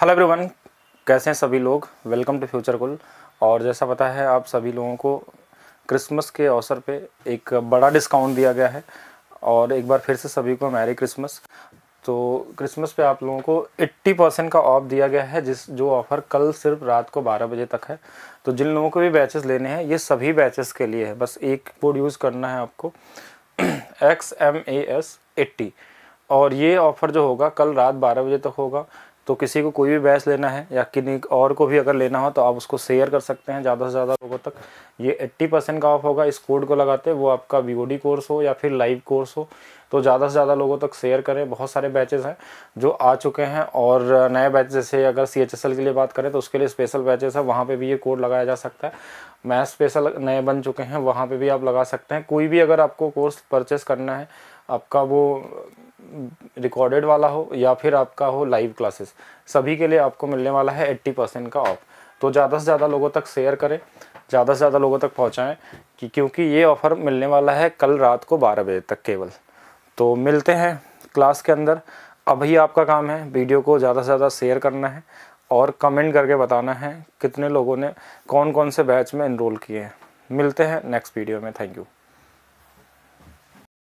hello everyone कैसे हैं सभी लोग वेलकम टू फ्यूचर कुल और जैसा पता है आप सभी लोगों को क्रिसमस के अवसर पे एक बड़ा डिस्काउंट दिया गया है और एक बार फिर से सभी को मैरी क्रिसमस तो क्रिसमस पे आप लोगों को 80 परसेंट का ऑफ दिया गया है जिस जो ऑफ़र कल सिर्फ रात को 12 बजे तक है तो जिन लोगों को भी बैचेस लेने हैं ये सभी बैचेस के लिए है बस एक कोड यूज़ करना है आपको X M A S eighty और ये ऑफ़र जो होगा कल रात बारह बजे तक होगा तो किसी को कोई भी बैच लेना है या किन्हीं और को भी अगर लेना हो तो आप उसको शेयर कर सकते हैं ज़्यादा से ज़्यादा लोगों तक ये 80 परसेंट का ऑफ होगा इस कोड को लगाते वो आपका वी कोर्स हो या फिर लाइव कोर्स हो तो ज़्यादा से ज़्यादा लोगों तक शेयर करें बहुत सारे बैचेज़ हैं जो आ चुके हैं और नए बैच जैसे अगर सी के लिए बात करें तो उसके लिए स्पेशल बैचेज़ है वहाँ पर भी ये कोड लगाया जा सकता है मैथ स्पेशल नए बन चुके हैं वहाँ पर भी आप लगा सकते हैं कोई भी अगर आपको कोर्स परचेस करना है आपका वो रिकॉर्डेड वाला हो या फिर आपका हो लाइव क्लासेस सभी के लिए आपको मिलने वाला है एट्टी परसेंट का ऑफ तो ज़्यादा से ज़्यादा लोगों तक शेयर करें ज़्यादा से ज़्यादा लोगों तक पहुँचाएँ कि क्योंकि ये ऑफ़र मिलने वाला है कल रात को बारह बजे तक केवल तो मिलते हैं क्लास के अंदर अभी आपका काम है वीडियो को ज़्यादा से ज़्यादा शेयर करना है और कमेंट करके बताना है कितने लोगों ने कौन कौन से बैच में इनरोल किए हैं मिलते हैं नेक्स्ट वीडियो में थैंक यू